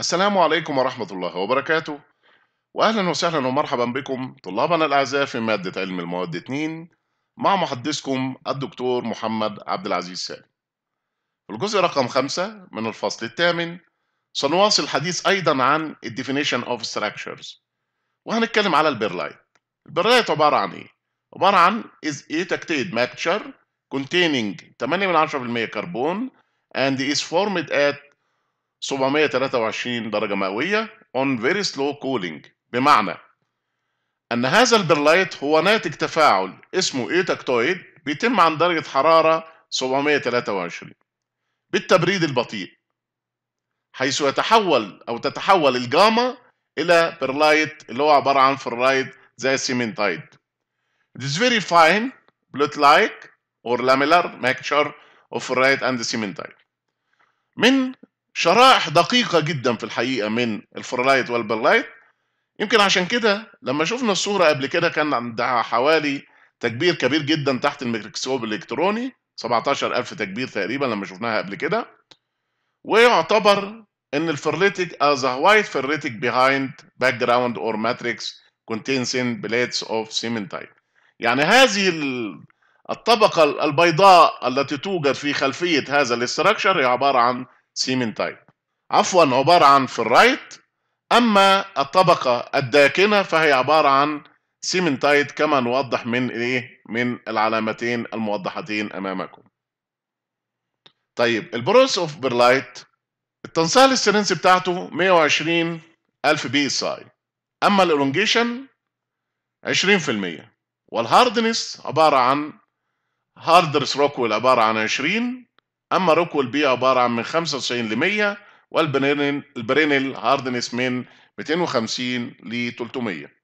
السلام عليكم ورحمة الله وبركاته وأهلا وسهلا ومرحبا بكم طلابنا الأعزاء في مادة علم المواد 2 مع محدثكم الدكتور محمد عبد العزيز سالم في الجزء رقم 5 من الفصل الثامن سنواصل الحديث أيضا عن Definition of Structures وهنتكلم على البيرلايت البيرلايت عبارة عن إيه؟ عبارة عن is a tactate mixture containing 8% كربون and is formed at 723 درجة مئوية on very slow cooling بمعنى أن هذا البرلايت هو ناتج تفاعل اسمه إيتاكتويد بيتم عن درجة حرارة 723 بالتبريد البطيء حيث يتحول أو تتحول الجاما إلى برلايت اللي هو عبارة عن فرلايت زي السيمنتايد It is very fine blood-like or lamellar mixture of ferrite and cementite من شرائح دقيقة جدا في الحقيقة من الفرلايت والبرلايت يمكن عشان كده لما شفنا الصورة قبل كده كان عندها حوالي تكبير كبير جدا تحت الميكروسكوب الإلكتروني 17000 تكبير تقريبا لما شفناها قبل كده ويعتبر ان الفرليتك از وايت white ferritic باك جراوند اور ماتريكس containing plates بليتس اوف سيمنتايت يعني هذه الطبقة البيضاء التي توجد في خلفية هذا الاستراكشر هي عبارة عن سيمن تايب عفوا عبارة عن فرايت أما الطبقة الداكنة فهي عبارة عن سيمنتايد كما نوضح من إيه؟ من العلامتين الموضحتين امامكم. طيب البروس اوف برلايت التنصيع الاسترنسي بتاعته 120 ألف بي اس اي اما الالونجيشن 20% والهاردنس عباره عن هاردرس روكويل عباره عن 20 اما روكويل بي عباره عن من 95 ل 100 والبرينل هاردنس من 250 ل 300